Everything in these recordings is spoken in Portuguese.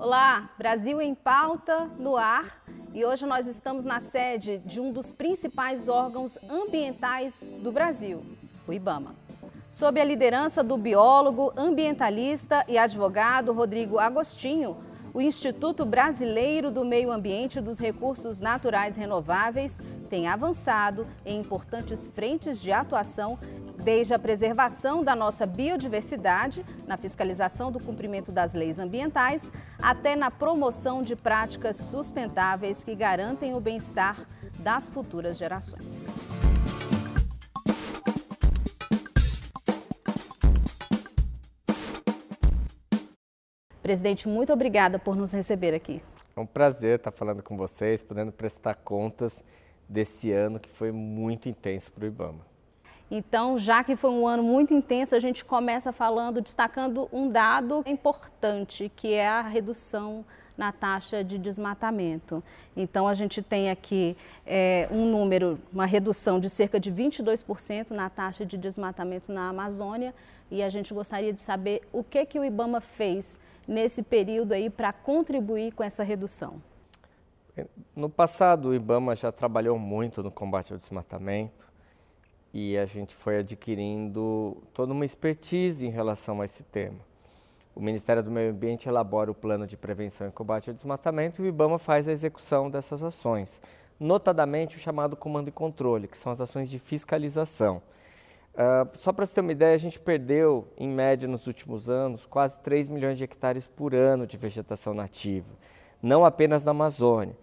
Olá, Brasil em Pauta no ar. E hoje nós estamos na sede de um dos principais órgãos ambientais do Brasil, o IBAMA. Sob a liderança do biólogo, ambientalista e advogado Rodrigo Agostinho, o Instituto Brasileiro do Meio Ambiente e dos Recursos Naturais Renováveis tem avançado em importantes frentes de atuação desde a preservação da nossa biodiversidade, na fiscalização do cumprimento das leis ambientais, até na promoção de práticas sustentáveis que garantem o bem-estar das futuras gerações. Presidente, muito obrigada por nos receber aqui. É um prazer estar falando com vocês, podendo prestar contas desse ano que foi muito intenso para o IBAMA. Então, já que foi um ano muito intenso, a gente começa falando, destacando um dado importante, que é a redução na taxa de desmatamento. Então, a gente tem aqui é, um número, uma redução de cerca de 22% na taxa de desmatamento na Amazônia e a gente gostaria de saber o que, que o IBAMA fez nesse período aí para contribuir com essa redução. É, no passado, o IBAMA já trabalhou muito no combate ao desmatamento e a gente foi adquirindo toda uma expertise em relação a esse tema. O Ministério do Meio Ambiente elabora o plano de prevenção e combate ao desmatamento e o IBAMA faz a execução dessas ações, notadamente o chamado comando e controle, que são as ações de fiscalização. Uh, só para você ter uma ideia, a gente perdeu, em média, nos últimos anos, quase 3 milhões de hectares por ano de vegetação nativa, não apenas na Amazônia,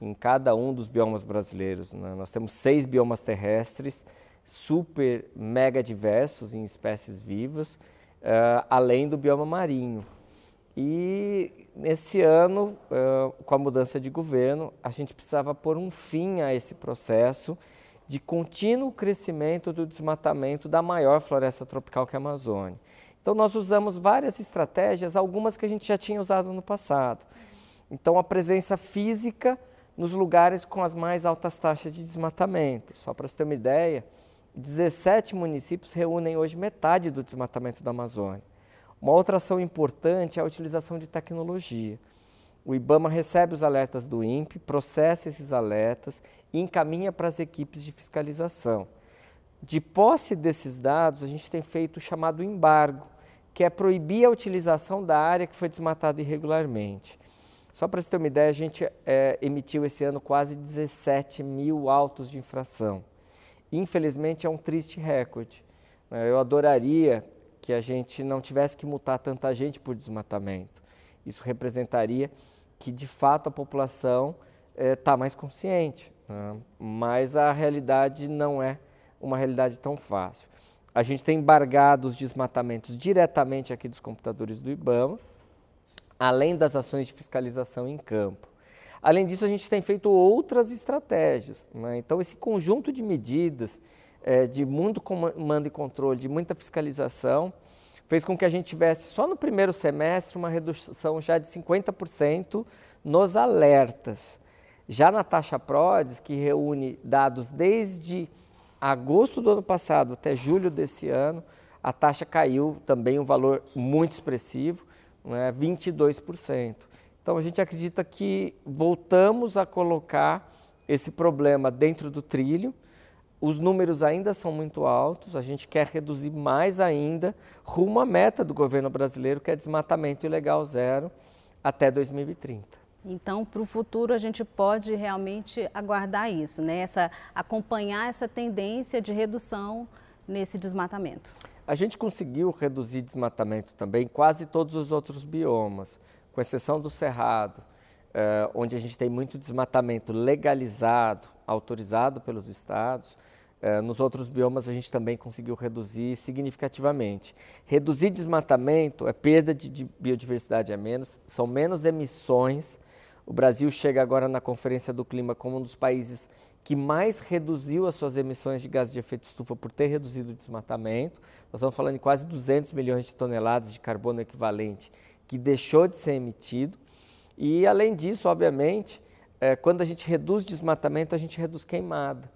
em cada um dos biomas brasileiros. Né? Nós temos seis biomas terrestres, super mega diversos em espécies vivas, uh, além do bioma marinho. E nesse ano, uh, com a mudança de governo, a gente precisava pôr um fim a esse processo de contínuo crescimento do desmatamento da maior floresta tropical que é a Amazônia. Então nós usamos várias estratégias, algumas que a gente já tinha usado no passado. Então a presença física nos lugares com as mais altas taxas de desmatamento. Só para você ter uma ideia, 17 municípios reúnem hoje metade do desmatamento da Amazônia. Uma outra ação importante é a utilização de tecnologia. O IBAMA recebe os alertas do INPE, processa esses alertas e encaminha para as equipes de fiscalização. De posse desses dados, a gente tem feito o chamado embargo, que é proibir a utilização da área que foi desmatada irregularmente. Só para você ter uma ideia, a gente é, emitiu esse ano quase 17 mil autos de infração infelizmente é um triste recorde. Né? Eu adoraria que a gente não tivesse que multar tanta gente por desmatamento. Isso representaria que, de fato, a população está eh, é, mais consciente, né? mas a realidade não é uma realidade tão fácil. A gente tem embargado os desmatamentos diretamente aqui dos computadores do IBAMA, além das ações de fiscalização em campo. Além disso, a gente tem feito outras estratégias. Né? Então, esse conjunto de medidas, é, de muito comando e controle, de muita fiscalização, fez com que a gente tivesse, só no primeiro semestre, uma redução já de 50% nos alertas. Já na taxa PRODES, que reúne dados desde agosto do ano passado até julho desse ano, a taxa caiu também um valor muito expressivo, né, 22%. Então a gente acredita que voltamos a colocar esse problema dentro do trilho. Os números ainda são muito altos, a gente quer reduzir mais ainda, rumo à meta do governo brasileiro, que é desmatamento ilegal zero até 2030. Então, para o futuro, a gente pode realmente aguardar isso, né? Essa, acompanhar essa tendência de redução nesse desmatamento. A gente conseguiu reduzir desmatamento também quase todos os outros biomas com exceção do Cerrado, uh, onde a gente tem muito desmatamento legalizado, autorizado pelos estados, uh, nos outros biomas a gente também conseguiu reduzir significativamente. Reduzir desmatamento é perda de, de biodiversidade a é menos, são menos emissões. O Brasil chega agora na Conferência do Clima como um dos países que mais reduziu as suas emissões de gases de efeito estufa por ter reduzido o desmatamento. Nós estamos falando de quase 200 milhões de toneladas de carbono equivalente que deixou de ser emitido. E, além disso, obviamente, é, quando a gente reduz desmatamento, a gente reduz queimada.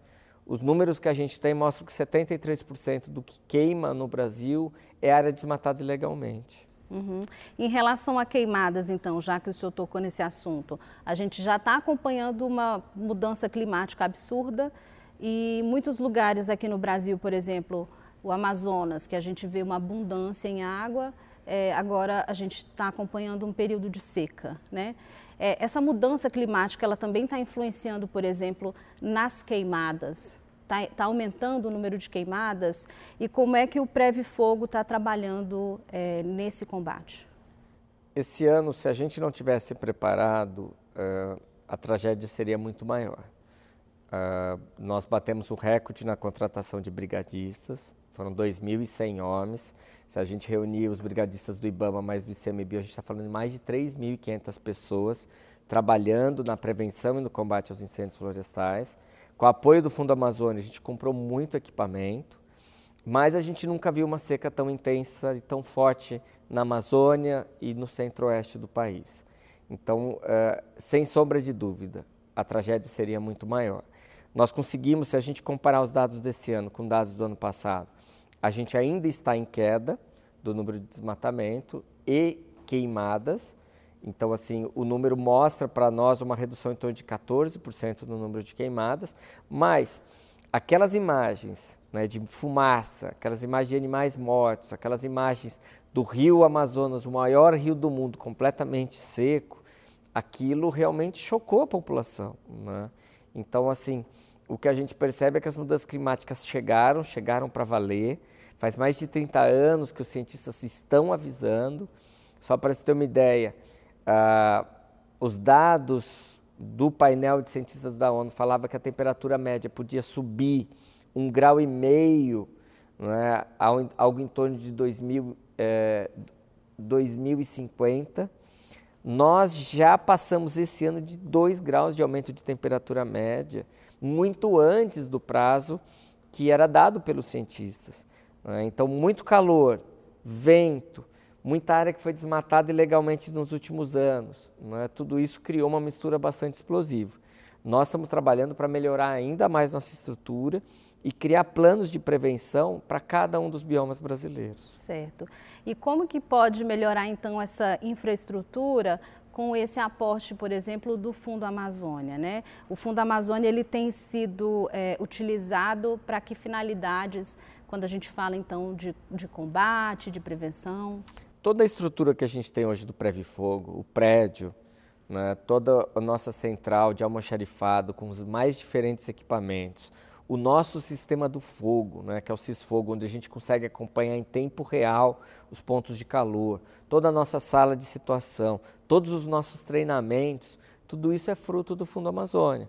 Os números que a gente tem mostram que 73% do que queima no Brasil é área desmatada ilegalmente. Uhum. Em relação a queimadas, então, já que o senhor tocou nesse assunto, a gente já está acompanhando uma mudança climática absurda e muitos lugares aqui no Brasil, por exemplo, o Amazonas, que a gente vê uma abundância em água, é, agora a gente está acompanhando um período de seca, né? É, essa mudança climática ela também está influenciando, por exemplo, nas queimadas. Está tá aumentando o número de queimadas e como é que o Preve Fogo está trabalhando é, nesse combate? Esse ano, se a gente não tivesse preparado, é, a tragédia seria muito maior. É, nós batemos o recorde na contratação de brigadistas, foram 2.100 homens. Se a gente reunir os brigadistas do IBAMA mais do ICMBio, a gente está falando de mais de 3.500 pessoas trabalhando na prevenção e no combate aos incêndios florestais. Com o apoio do Fundo Amazônia, a gente comprou muito equipamento, mas a gente nunca viu uma seca tão intensa e tão forte na Amazônia e no centro-oeste do país. Então, eh, sem sombra de dúvida, a tragédia seria muito maior. Nós conseguimos, se a gente comparar os dados desse ano com dados do ano passado, a gente ainda está em queda do número de desmatamento e queimadas. Então, assim, o número mostra para nós uma redução em torno de 14% no número de queimadas, mas aquelas imagens né, de fumaça, aquelas imagens de animais mortos, aquelas imagens do rio Amazonas, o maior rio do mundo, completamente seco, aquilo realmente chocou a população. Né? Então, assim, o que a gente percebe é que as mudanças climáticas chegaram, chegaram para valer. Faz mais de 30 anos que os cientistas estão avisando. Só para você ter uma ideia, os dados do painel de cientistas da ONU falava que a temperatura média podia subir um grau e meio, né, algo em torno de 2000, 2050. É, Nós já passamos esse ano de 2 graus de aumento de temperatura média muito antes do prazo que era dado pelos cientistas. Né? Então, muito calor, vento, muita área que foi desmatada ilegalmente nos últimos anos. Né? Tudo isso criou uma mistura bastante explosiva. Nós estamos trabalhando para melhorar ainda mais nossa estrutura e criar planos de prevenção para cada um dos biomas brasileiros. Certo. E como que pode melhorar então essa infraestrutura com esse aporte, por exemplo, do Fundo Amazônia, né? O Fundo Amazônia ele tem sido é, utilizado para que finalidades, quando a gente fala então de, de combate, de prevenção? Toda a estrutura que a gente tem hoje do Fogo, o prédio, né, toda a nossa central de almoxarifado com os mais diferentes equipamentos, o nosso sistema do fogo, né, que é o Cisfogo, onde a gente consegue acompanhar em tempo real os pontos de calor, toda a nossa sala de situação, todos os nossos treinamentos, tudo isso é fruto do Fundo Amazônia.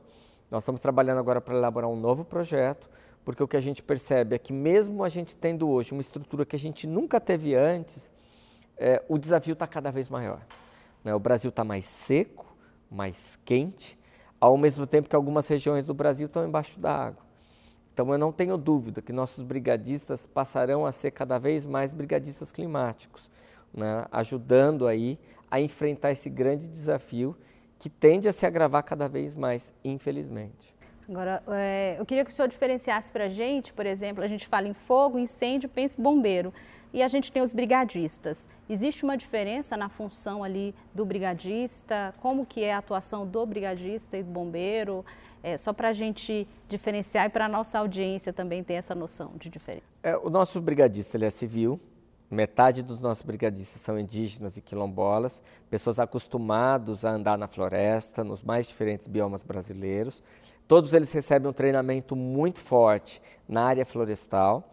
Nós estamos trabalhando agora para elaborar um novo projeto, porque o que a gente percebe é que mesmo a gente tendo hoje uma estrutura que a gente nunca teve antes, é, o desafio está cada vez maior. Né? O Brasil está mais seco, mais quente, ao mesmo tempo que algumas regiões do Brasil estão embaixo da água. Então eu não tenho dúvida que nossos brigadistas passarão a ser cada vez mais brigadistas climáticos, né? ajudando aí a enfrentar esse grande desafio que tende a se agravar cada vez mais, infelizmente. Agora, é, eu queria que o senhor diferenciasse para a gente, por exemplo, a gente fala em fogo, incêndio, pense bombeiro, e a gente tem os brigadistas. Existe uma diferença na função ali do brigadista? Como que é a atuação do brigadista e do bombeiro? É, só para a gente diferenciar e para a nossa audiência também ter essa noção de diferença. É, o nosso brigadista ele é civil, metade dos nossos brigadistas são indígenas e quilombolas, pessoas acostumadas a andar na floresta, nos mais diferentes biomas brasileiros. Todos eles recebem um treinamento muito forte na área florestal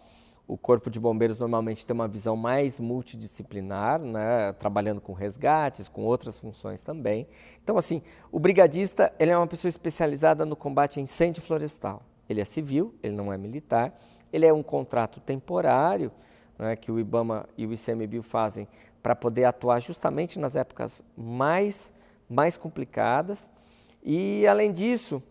o Corpo de Bombeiros normalmente tem uma visão mais multidisciplinar, né? trabalhando com resgates, com outras funções também. Então, assim, o brigadista ele é uma pessoa especializada no combate a incêndio florestal. Ele é civil, ele não é militar, ele é um contrato temporário né, que o IBAMA e o ICMBio fazem para poder atuar justamente nas épocas mais, mais complicadas. E, além disso,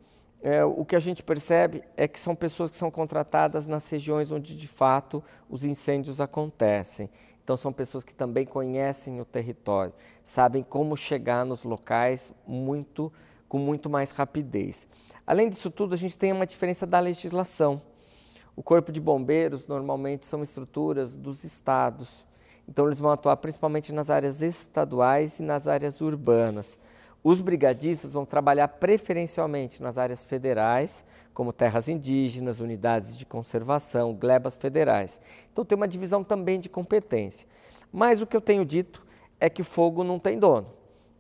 é, o que a gente percebe é que são pessoas que são contratadas nas regiões onde de fato os incêndios acontecem. Então são pessoas que também conhecem o território, sabem como chegar nos locais muito com muito mais rapidez. Além disso tudo, a gente tem uma diferença da legislação. O corpo de bombeiros normalmente são estruturas dos estados. Então eles vão atuar principalmente nas áreas estaduais e nas áreas urbanas. Os brigadistas vão trabalhar preferencialmente nas áreas federais, como terras indígenas, unidades de conservação, glebas federais. Então tem uma divisão também de competência. Mas o que eu tenho dito é que fogo não tem dono.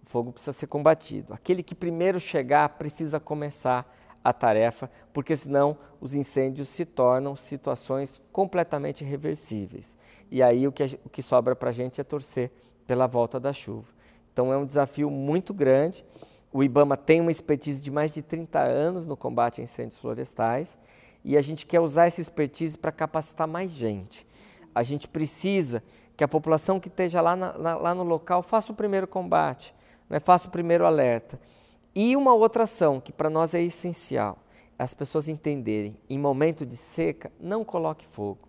O fogo precisa ser combatido. Aquele que primeiro chegar precisa começar a tarefa, porque senão os incêndios se tornam situações completamente reversíveis. E aí o que, o que sobra para a gente é torcer pela volta da chuva. Então é um desafio muito grande. O IBAMA tem uma expertise de mais de 30 anos no combate a incêndios florestais e a gente quer usar essa expertise para capacitar mais gente. A gente precisa que a população que esteja lá, na, lá no local faça o primeiro combate, né? faça o primeiro alerta. E uma outra ação que para nós é essencial, é as pessoas entenderem, em momento de seca, não coloque fogo.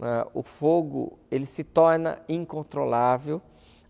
Ah, o fogo ele se torna incontrolável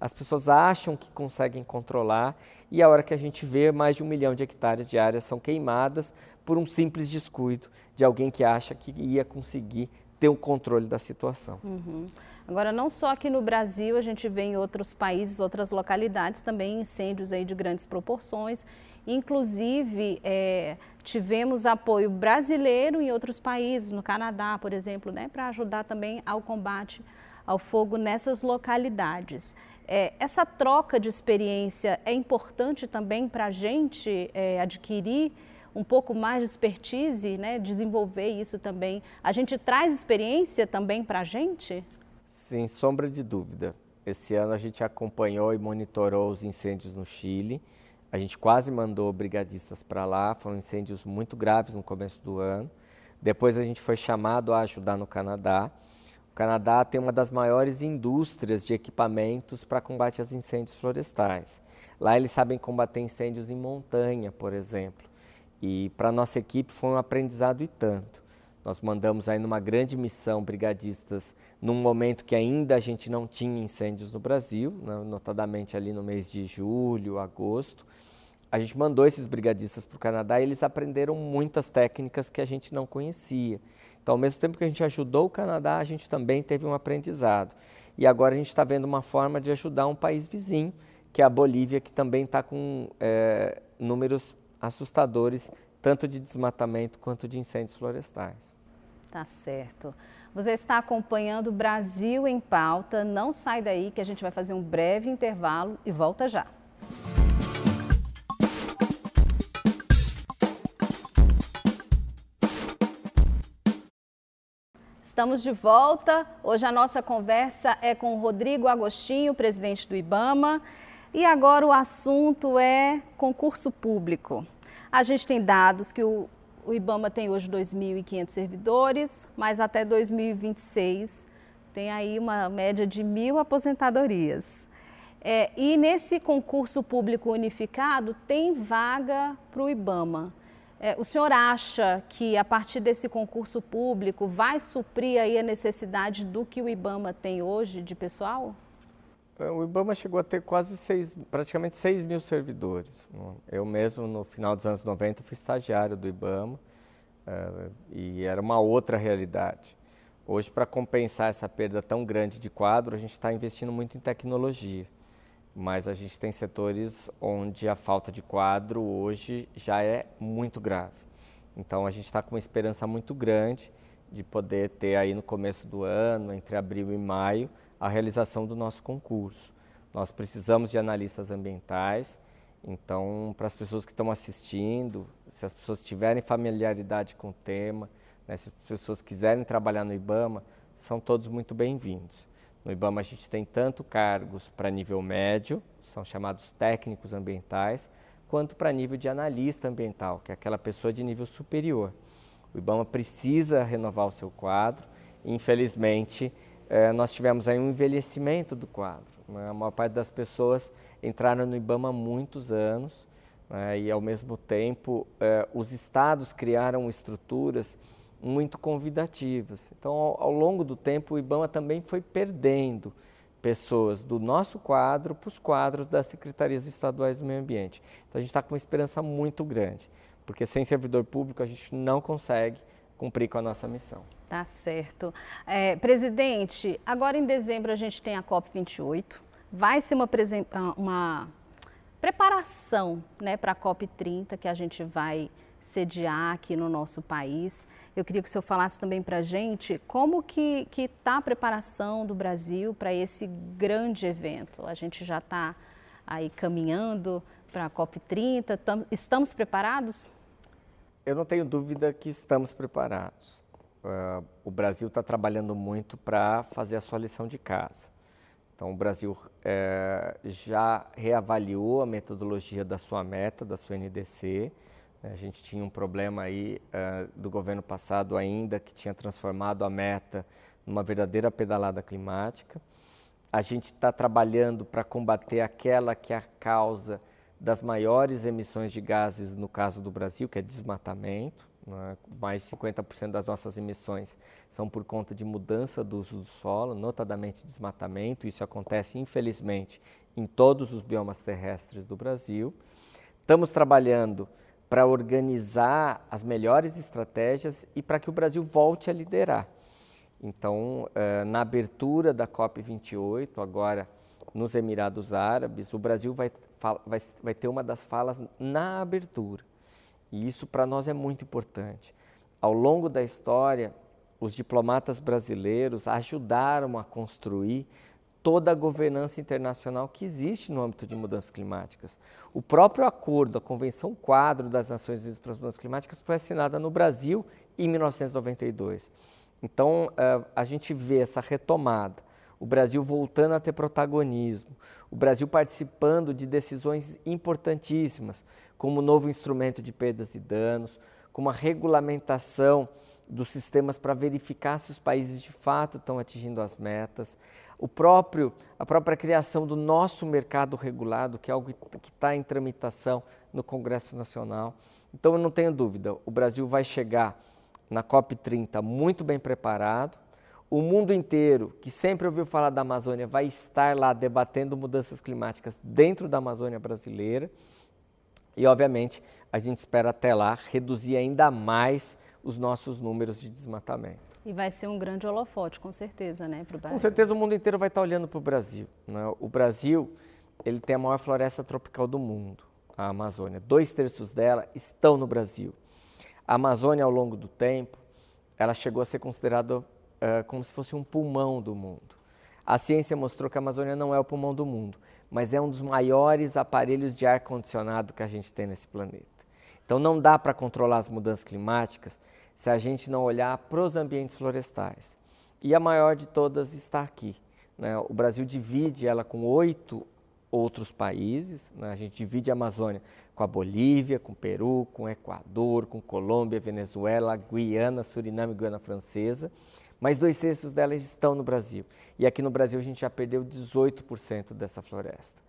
as pessoas acham que conseguem controlar e a hora que a gente vê, mais de um milhão de hectares de áreas são queimadas por um simples descuido de alguém que acha que ia conseguir ter o controle da situação. Uhum. Agora, não só aqui no Brasil, a gente vê em outros países, outras localidades também incêndios aí de grandes proporções. Inclusive, é, tivemos apoio brasileiro em outros países, no Canadá, por exemplo, né, para ajudar também ao combate ao fogo nessas localidades. É, essa troca de experiência é importante também para a gente é, adquirir um pouco mais de expertise, né? desenvolver isso também. A gente traz experiência também para a gente? Sem sombra de dúvida. Esse ano a gente acompanhou e monitorou os incêndios no Chile. A gente quase mandou brigadistas para lá, foram incêndios muito graves no começo do ano. Depois a gente foi chamado a ajudar no Canadá. Canadá tem uma das maiores indústrias de equipamentos para combate aos incêndios florestais. Lá eles sabem combater incêndios em montanha, por exemplo. E para nossa equipe foi um aprendizado e tanto. Nós mandamos aí numa grande missão brigadistas num momento que ainda a gente não tinha incêndios no Brasil, né, notadamente ali no mês de julho, agosto a gente mandou esses brigadistas para o Canadá e eles aprenderam muitas técnicas que a gente não conhecia. Então, ao mesmo tempo que a gente ajudou o Canadá, a gente também teve um aprendizado. E agora a gente está vendo uma forma de ajudar um país vizinho, que é a Bolívia, que também está com é, números assustadores, tanto de desmatamento quanto de incêndios florestais. Tá certo. Você está acompanhando Brasil em Pauta. Não sai daí que a gente vai fazer um breve intervalo e volta já. Estamos de volta. Hoje a nossa conversa é com Rodrigo Agostinho, presidente do IBAMA. E agora o assunto é concurso público. A gente tem dados que o, o IBAMA tem hoje 2.500 servidores, mas até 2026 tem aí uma média de mil aposentadorias. É, e nesse concurso público unificado tem vaga para o IBAMA. É, o senhor acha que a partir desse concurso público vai suprir aí a necessidade do que o IBAMA tem hoje de pessoal? É, o IBAMA chegou a ter quase seis, praticamente 6 mil servidores. Né? Eu mesmo, no final dos anos 90, fui estagiário do IBAMA é, e era uma outra realidade. Hoje, para compensar essa perda tão grande de quadro, a gente está investindo muito em tecnologia mas a gente tem setores onde a falta de quadro hoje já é muito grave. Então a gente está com uma esperança muito grande de poder ter aí no começo do ano, entre abril e maio, a realização do nosso concurso. Nós precisamos de analistas ambientais, então para as pessoas que estão assistindo, se as pessoas tiverem familiaridade com o tema, né, se as pessoas quiserem trabalhar no IBAMA, são todos muito bem-vindos. No IBAMA a gente tem tanto cargos para nível médio, são chamados técnicos ambientais, quanto para nível de analista ambiental, que é aquela pessoa de nível superior. O IBAMA precisa renovar o seu quadro. Infelizmente, eh, nós tivemos aí um envelhecimento do quadro. Né? A maior parte das pessoas entraram no IBAMA há muitos anos né? e, ao mesmo tempo, eh, os estados criaram estruturas muito convidativas. Então, ao, ao longo do tempo, o IBAMA também foi perdendo pessoas do nosso quadro para os quadros das secretarias estaduais do meio ambiente. Então, a gente está com uma esperança muito grande, porque sem servidor público a gente não consegue cumprir com a nossa missão. Tá certo. É, presidente, agora em dezembro a gente tem a COP28. Vai ser uma, ah, uma preparação né, para a COP30 que a gente vai sediar aqui no nosso país. Eu queria que o senhor falasse também para a gente como que está a preparação do Brasil para esse grande evento. A gente já está aí caminhando para a COP30, tam, estamos preparados? Eu não tenho dúvida que estamos preparados. Uh, o Brasil está trabalhando muito para fazer a sua lição de casa. Então, o Brasil é, já reavaliou a metodologia da sua meta, da sua NDC, a gente tinha um problema aí uh, do governo passado ainda, que tinha transformado a meta numa verdadeira pedalada climática. A gente está trabalhando para combater aquela que é a causa das maiores emissões de gases no caso do Brasil, que é desmatamento. Né? Mais 50% das nossas emissões são por conta de mudança do uso do solo, notadamente desmatamento. Isso acontece, infelizmente, em todos os biomas terrestres do Brasil. Estamos trabalhando para organizar as melhores estratégias e para que o Brasil volte a liderar. Então, eh, na abertura da COP28, agora nos Emirados Árabes, o Brasil vai, vai, vai ter uma das falas na abertura. E isso para nós é muito importante. Ao longo da história, os diplomatas brasileiros ajudaram a construir toda a governança internacional que existe no âmbito de mudanças climáticas. O próprio acordo, a Convenção Quadro das Nações Unidas para as Mudanças Climáticas, foi assinada no Brasil em 1992. Então, eh, a gente vê essa retomada, o Brasil voltando a ter protagonismo, o Brasil participando de decisões importantíssimas, como o novo instrumento de perdas e danos, como a regulamentação dos sistemas para verificar se os países de fato estão atingindo as metas, o próprio, a própria criação do nosso mercado regulado, que é algo que está em tramitação no Congresso Nacional. Então, eu não tenho dúvida, o Brasil vai chegar na COP30 muito bem preparado. O mundo inteiro, que sempre ouviu falar da Amazônia, vai estar lá debatendo mudanças climáticas dentro da Amazônia brasileira. E, obviamente, a gente espera até lá reduzir ainda mais os nossos números de desmatamento. E vai ser um grande holofote, com certeza, né, para o Brasil. Com certeza o mundo inteiro vai estar tá olhando para o Brasil. Né? O Brasil ele tem a maior floresta tropical do mundo, a Amazônia. Dois terços dela estão no Brasil. A Amazônia, ao longo do tempo, ela chegou a ser considerada uh, como se fosse um pulmão do mundo. A ciência mostrou que a Amazônia não é o pulmão do mundo, mas é um dos maiores aparelhos de ar-condicionado que a gente tem nesse planeta. Então não dá para controlar as mudanças climáticas se a gente não olhar para os ambientes florestais. E a maior de todas está aqui. Né? O Brasil divide ela com oito outros países. Né? A gente divide a Amazônia com a Bolívia, com o Peru, com o Equador, com Colômbia, Venezuela, Guiana, Suriname, Guiana Francesa. Mas dois terços delas estão no Brasil. E aqui no Brasil a gente já perdeu 18% dessa floresta.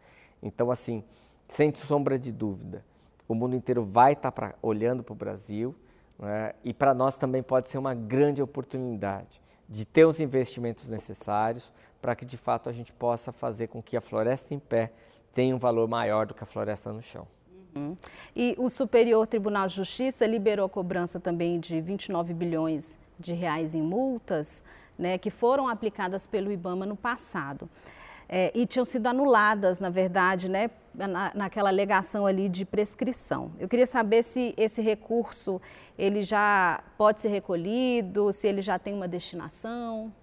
Então, assim, sem sombra de dúvida, o mundo inteiro vai estar tá olhando para o Brasil né? E para nós também pode ser uma grande oportunidade de ter os investimentos necessários para que de fato a gente possa fazer com que a floresta em pé tenha um valor maior do que a floresta no chão. Uhum. E o Superior Tribunal de Justiça liberou a cobrança também de 29 bilhões de reais em multas, né, que foram aplicadas pelo IBAMA no passado é, e tinham sido anuladas, na verdade, né, na, naquela alegação ali de prescrição. Eu queria saber se esse recurso ele já pode ser recolhido, se ele já tem uma destinação.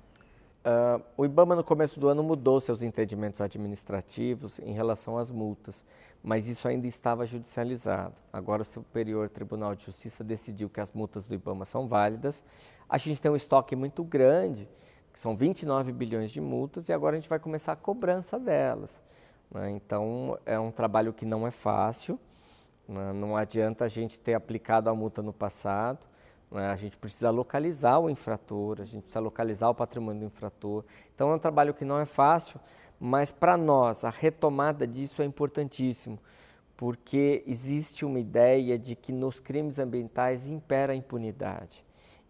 Uh, o IBAMA, no começo do ano, mudou seus entendimentos administrativos em relação às multas, mas isso ainda estava judicializado. Agora, o Superior Tribunal de Justiça decidiu que as multas do IBAMA são válidas. A gente tem um estoque muito grande que são 29 bilhões de multas, e agora a gente vai começar a cobrança delas. Né? Então, é um trabalho que não é fácil, né? não adianta a gente ter aplicado a multa no passado, né? a gente precisa localizar o infrator, a gente precisa localizar o patrimônio do infrator. Então, é um trabalho que não é fácil, mas para nós a retomada disso é importantíssimo, porque existe uma ideia de que nos crimes ambientais impera a impunidade.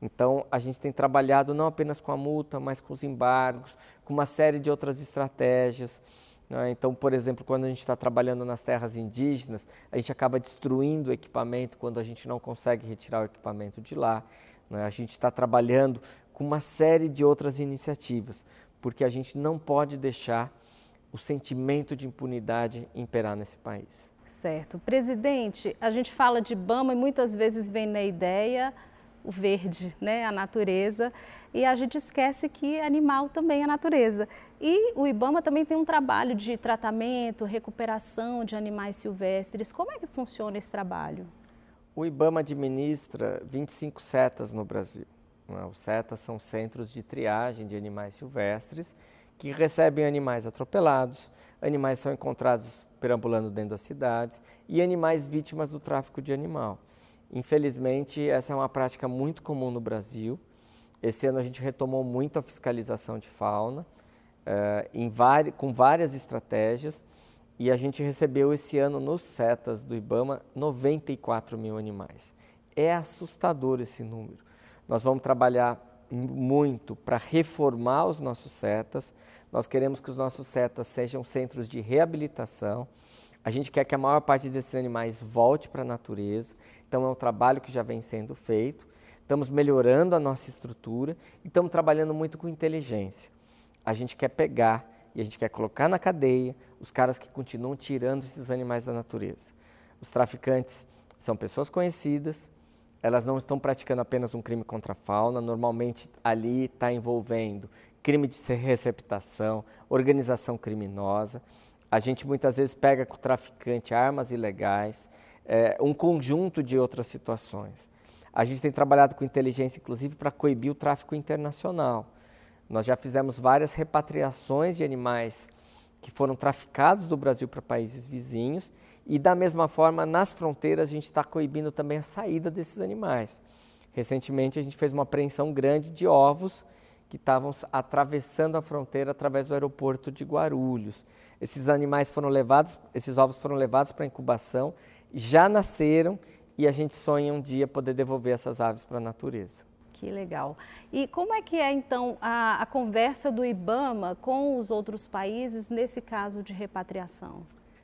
Então, a gente tem trabalhado não apenas com a multa, mas com os embargos, com uma série de outras estratégias. Né? Então, por exemplo, quando a gente está trabalhando nas terras indígenas, a gente acaba destruindo o equipamento quando a gente não consegue retirar o equipamento de lá. Né? A gente está trabalhando com uma série de outras iniciativas, porque a gente não pode deixar o sentimento de impunidade imperar nesse país. Certo. Presidente, a gente fala de Bama e muitas vezes vem na ideia o verde, né, a natureza, e a gente esquece que animal também é natureza. E o IBAMA também tem um trabalho de tratamento, recuperação de animais silvestres. Como é que funciona esse trabalho? O IBAMA administra 25 setas no Brasil. Né? Os setas são centros de triagem de animais silvestres que recebem animais atropelados, animais são encontrados perambulando dentro das cidades e animais vítimas do tráfico de animal. Infelizmente, essa é uma prática muito comum no Brasil. Esse ano a gente retomou muito a fiscalização de fauna, uh, com várias estratégias, e a gente recebeu esse ano nos setas do IBAMA 94 mil animais. É assustador esse número. Nós vamos trabalhar muito para reformar os nossos setas. Nós queremos que os nossos setas sejam centros de reabilitação. A gente quer que a maior parte desses animais volte para a natureza, então é um trabalho que já vem sendo feito. Estamos melhorando a nossa estrutura e estamos trabalhando muito com inteligência. A gente quer pegar e a gente quer colocar na cadeia os caras que continuam tirando esses animais da natureza. Os traficantes são pessoas conhecidas, elas não estão praticando apenas um crime contra a fauna, normalmente ali está envolvendo crime de receptação, organização criminosa. A gente muitas vezes pega com o traficante armas ilegais, é, um conjunto de outras situações. A gente tem trabalhado com inteligência, inclusive, para coibir o tráfico internacional. Nós já fizemos várias repatriações de animais que foram traficados do Brasil para países vizinhos e, da mesma forma, nas fronteiras, a gente está coibindo também a saída desses animais. Recentemente, a gente fez uma apreensão grande de ovos que estavam atravessando a fronteira através do aeroporto de Guarulhos. Esses animais foram levados, esses ovos foram levados para incubação, já nasceram e a gente sonha um dia poder devolver essas aves para a natureza. Que legal. E como é que é então a, a conversa do IBAMA com os outros países nesse caso de repatriação?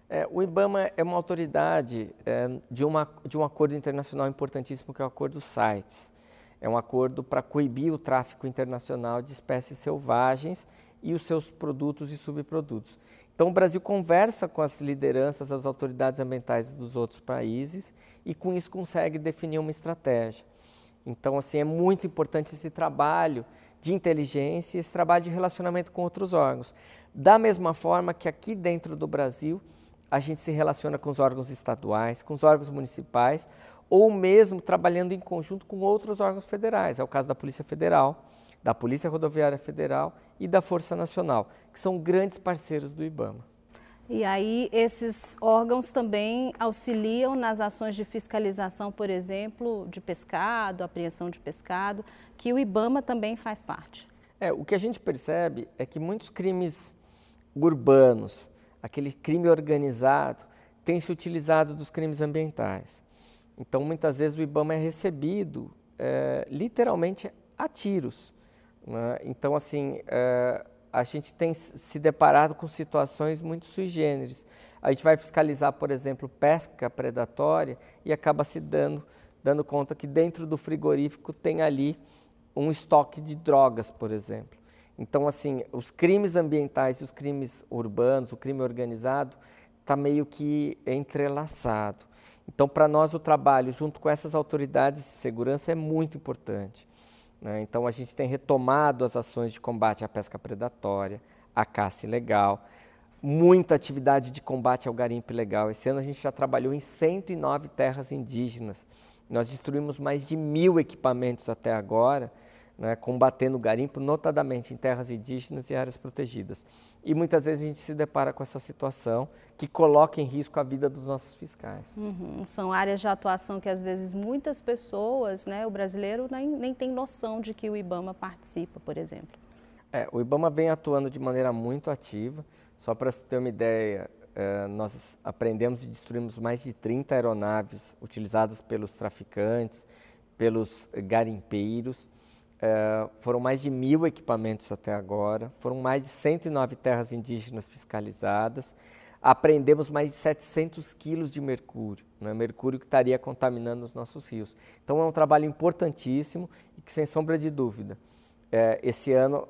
É, o IBAMA é uma autoridade é, de, uma, de um acordo internacional importantíssimo que é o Acordo CITES. É um acordo para coibir o tráfico internacional de espécies selvagens e os seus produtos e subprodutos. Então, o Brasil conversa com as lideranças, as autoridades ambientais dos outros países e com isso consegue definir uma estratégia. Então, assim, é muito importante esse trabalho de inteligência e esse trabalho de relacionamento com outros órgãos. Da mesma forma que aqui dentro do Brasil, a gente se relaciona com os órgãos estaduais, com os órgãos municipais, ou mesmo trabalhando em conjunto com outros órgãos federais. É o caso da Polícia Federal, da Polícia Rodoviária Federal e da Força Nacional, que são grandes parceiros do IBAMA. E aí esses órgãos também auxiliam nas ações de fiscalização, por exemplo, de pescado, apreensão de pescado, que o IBAMA também faz parte. É, o que a gente percebe é que muitos crimes urbanos, aquele crime organizado, tem se utilizado dos crimes ambientais. Então, muitas vezes o IBAMA é recebido é, literalmente a tiros né? Então, assim, eh, a gente tem se deparado com situações muito sui generis. A gente vai fiscalizar, por exemplo, pesca predatória e acaba se dando, dando conta que dentro do frigorífico tem ali um estoque de drogas, por exemplo. Então, assim, os crimes ambientais e os crimes urbanos, o crime organizado, está meio que entrelaçado. Então, para nós, o trabalho junto com essas autoridades de segurança é muito importante. Né? Então, a gente tem retomado as ações de combate à pesca predatória, à caça ilegal, muita atividade de combate ao garimpo ilegal. Esse ano a gente já trabalhou em 109 terras indígenas. Nós destruímos mais de mil equipamentos até agora né, combatendo o garimpo, notadamente em terras indígenas e áreas protegidas. E muitas vezes a gente se depara com essa situação que coloca em risco a vida dos nossos fiscais. Uhum. São áreas de atuação que às vezes muitas pessoas, né, o brasileiro nem, nem tem noção de que o IBAMA participa, por exemplo. É, o IBAMA vem atuando de maneira muito ativa. Só para se ter uma ideia, é, nós aprendemos e destruímos mais de 30 aeronaves utilizadas pelos traficantes, pelos garimpeiros. É, foram mais de mil equipamentos até agora, foram mais de 109 terras indígenas fiscalizadas, apreendemos mais de 700 quilos de mercúrio, né? mercúrio que estaria contaminando os nossos rios. Então é um trabalho importantíssimo e que, sem sombra de dúvida, é, esse ano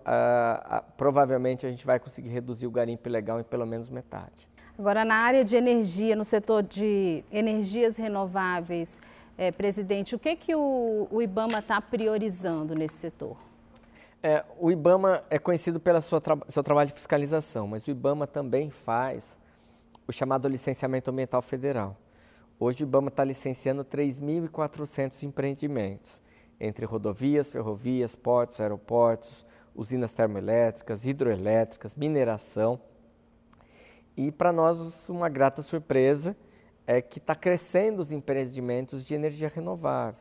provavelmente a gente vai conseguir reduzir o garimpo ilegal em pelo menos metade. Agora, na área de energia, no setor de energias renováveis, é, presidente, o que, que o, o IBAMA está priorizando nesse setor? É, o IBAMA é conhecido pelo tra seu trabalho de fiscalização, mas o IBAMA também faz o chamado licenciamento ambiental federal. Hoje o IBAMA está licenciando 3.400 empreendimentos, entre rodovias, ferrovias, portos, aeroportos, usinas termoelétricas, hidroelétricas, mineração. E para nós, uma grata surpresa é que está crescendo os empreendimentos de energia renovável.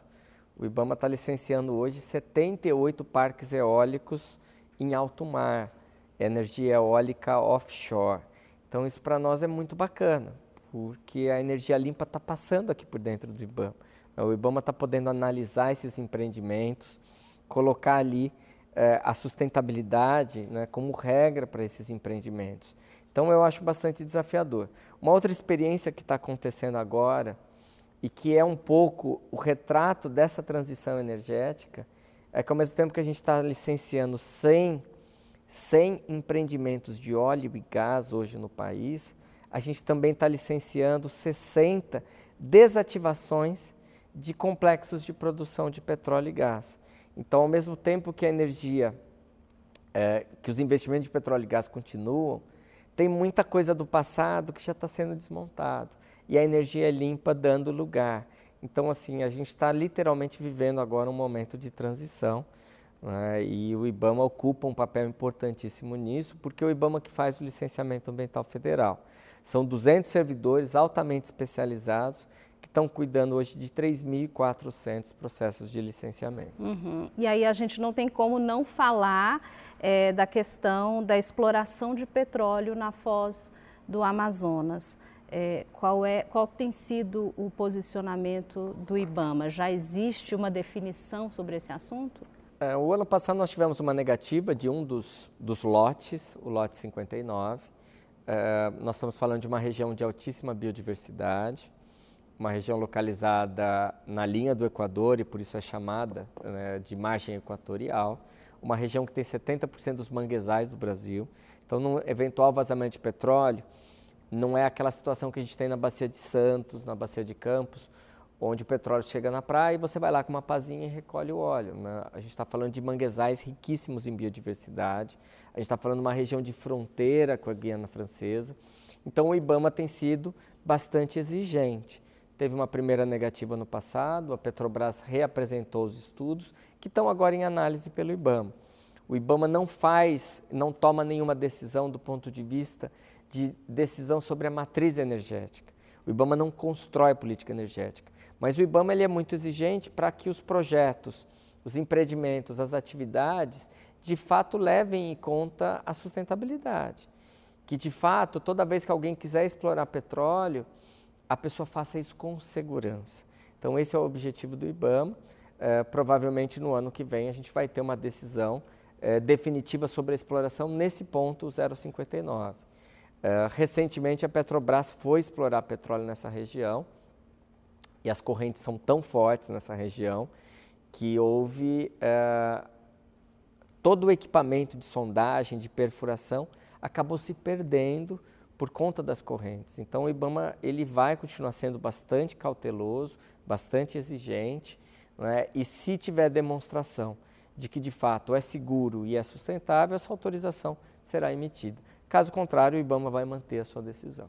O IBAMA está licenciando hoje 78 parques eólicos em alto mar, energia eólica offshore. Então isso para nós é muito bacana, porque a energia limpa está passando aqui por dentro do IBAMA. Então, o IBAMA está podendo analisar esses empreendimentos, colocar ali eh, a sustentabilidade né, como regra para esses empreendimentos. Então eu acho bastante desafiador. Uma outra experiência que está acontecendo agora e que é um pouco o retrato dessa transição energética é que ao mesmo tempo que a gente está licenciando 100, 100 empreendimentos de óleo e gás hoje no país, a gente também está licenciando 60 desativações de complexos de produção de petróleo e gás. Então, ao mesmo tempo que a energia, é, que os investimentos de petróleo e gás continuam, tem muita coisa do passado que já está sendo desmontado e a energia é limpa dando lugar. Então, assim, a gente está literalmente vivendo agora um momento de transição né? e o IBAMA ocupa um papel importantíssimo nisso, porque é o IBAMA que faz o licenciamento ambiental federal. São 200 servidores altamente especializados que estão cuidando hoje de 3.400 processos de licenciamento. Uhum. E aí a gente não tem como não falar é, da questão da exploração de petróleo na foz do Amazonas. É, qual, é, qual tem sido o posicionamento do IBAMA? Já existe uma definição sobre esse assunto? É, o ano passado nós tivemos uma negativa de um dos, dos lotes, o lote 59. É, nós estamos falando de uma região de altíssima biodiversidade, uma região localizada na linha do Equador e por isso é chamada né, de margem equatorial uma região que tem 70% dos manguezais do Brasil. Então, no eventual vazamento de petróleo, não é aquela situação que a gente tem na Bacia de Santos, na Bacia de Campos, onde o petróleo chega na praia e você vai lá com uma pazinha e recolhe o óleo. Né? A gente está falando de manguezais riquíssimos em biodiversidade, a gente está falando de uma região de fronteira com a Guiana Francesa. Então, o Ibama tem sido bastante exigente. Teve uma primeira negativa no passado, a Petrobras reapresentou os estudos, que estão agora em análise pelo IBAMA. O IBAMA não faz, não toma nenhuma decisão do ponto de vista de decisão sobre a matriz energética. O IBAMA não constrói política energética. Mas o IBAMA ele é muito exigente para que os projetos, os empreendimentos, as atividades, de fato levem em conta a sustentabilidade. Que de fato, toda vez que alguém quiser explorar petróleo, a pessoa faça isso com segurança. Então, esse é o objetivo do IBAMA. É, provavelmente no ano que vem a gente vai ter uma decisão é, definitiva sobre a exploração nesse ponto 059. É, recentemente a Petrobras foi explorar petróleo nessa região e as correntes são tão fortes nessa região que houve é, todo o equipamento de sondagem, de perfuração, acabou se perdendo por conta das correntes. Então o IBAMA ele vai continuar sendo bastante cauteloso, bastante exigente, né? e se tiver demonstração de que de fato é seguro e é sustentável, essa autorização será emitida. Caso contrário, o IBAMA vai manter a sua decisão.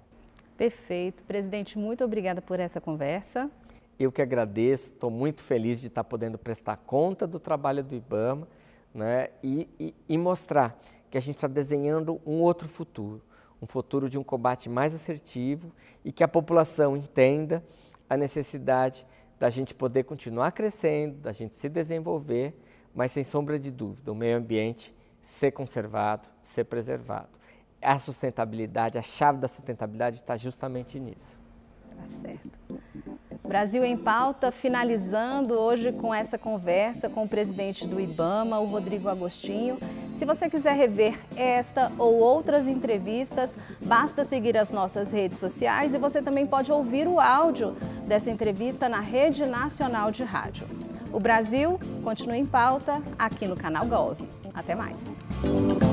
Perfeito. Presidente, muito obrigada por essa conversa. Eu que agradeço, estou muito feliz de estar podendo prestar conta do trabalho do IBAMA né? e, e, e mostrar que a gente está desenhando um outro futuro um futuro de um combate mais assertivo e que a população entenda a necessidade da gente poder continuar crescendo, da gente se desenvolver, mas sem sombra de dúvida, o meio ambiente ser conservado, ser preservado. A sustentabilidade, a chave da sustentabilidade está justamente nisso. Tá certo. Brasil em Pauta, finalizando hoje com essa conversa com o presidente do IBAMA, o Rodrigo Agostinho. Se você quiser rever esta ou outras entrevistas, basta seguir as nossas redes sociais e você também pode ouvir o áudio dessa entrevista na Rede Nacional de Rádio. O Brasil continua em pauta aqui no Canal Gov. Até mais.